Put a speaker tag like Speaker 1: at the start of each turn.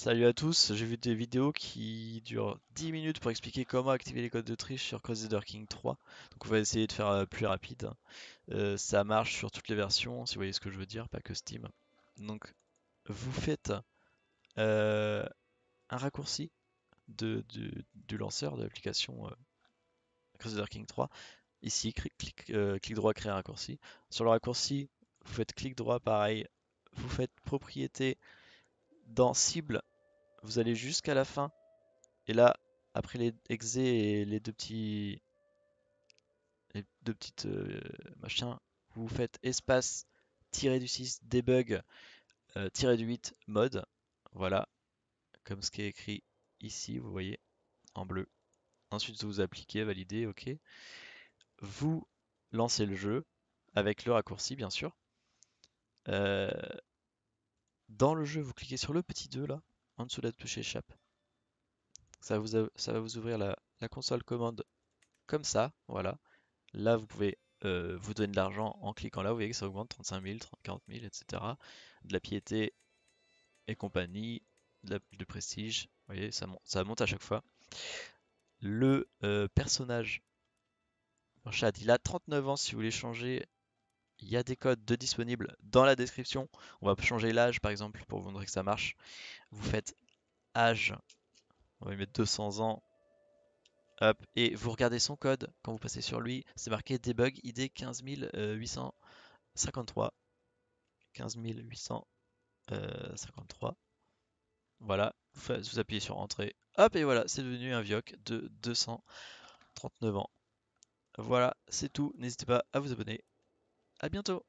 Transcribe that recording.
Speaker 1: Salut à tous, j'ai vu des vidéos qui durent 10 minutes pour expliquer comment activer les codes de triche sur Crusader King 3. Donc on va essayer de faire euh, plus rapide. Euh, ça marche sur toutes les versions, si vous voyez ce que je veux dire, pas que Steam. Donc vous faites euh, un raccourci de, du lanceur de l'application Crusader King 3. Ici, clic, clic, droit, créer un raccourci. Sur le raccourci, vous faites clic droit, pareil. Vous faites propriété dans cible vous allez jusqu'à la fin. Et là, après les exés et les deux petits... deux petites euh, machins, vous faites espace, tirer du 6, debug, euh, du 8, mode. Voilà, comme ce qui est écrit ici, vous voyez, en bleu. Ensuite, vous appliquez, validez, OK. Vous lancez le jeu avec le raccourci, bien sûr. Euh, dans le jeu, vous cliquez sur le petit 2 là, en dessous de la touche échappe. Ça, vous va vous ouvrir la, console commande comme ça, voilà. Là, vous pouvez euh, vous donner de l'argent en cliquant là, vous voyez que ça augmente 35 000, 30, 40 000, etc. De la piété et compagnie, de la, de prestige, vous voyez, ça, monte, à chaque fois. Le euh, personnage, chat il a 39 ans si vous voulez changer il y a des codes de disponibles dans la description. On va changer l'âge par exemple pour vous montrer que ça marche. Vous faites âge, on va lui mettre 200 ans. Hop, et vous regardez son code quand vous passez sur lui, c'est marqué debug ID 15853. 15853. Voilà, vous, appuyez sur entrée. Hop, et voilà, c'est devenu un VIOC de 239 ans. Voilà, c'est tout. N'hésitez pas à vous abonner. A bientôt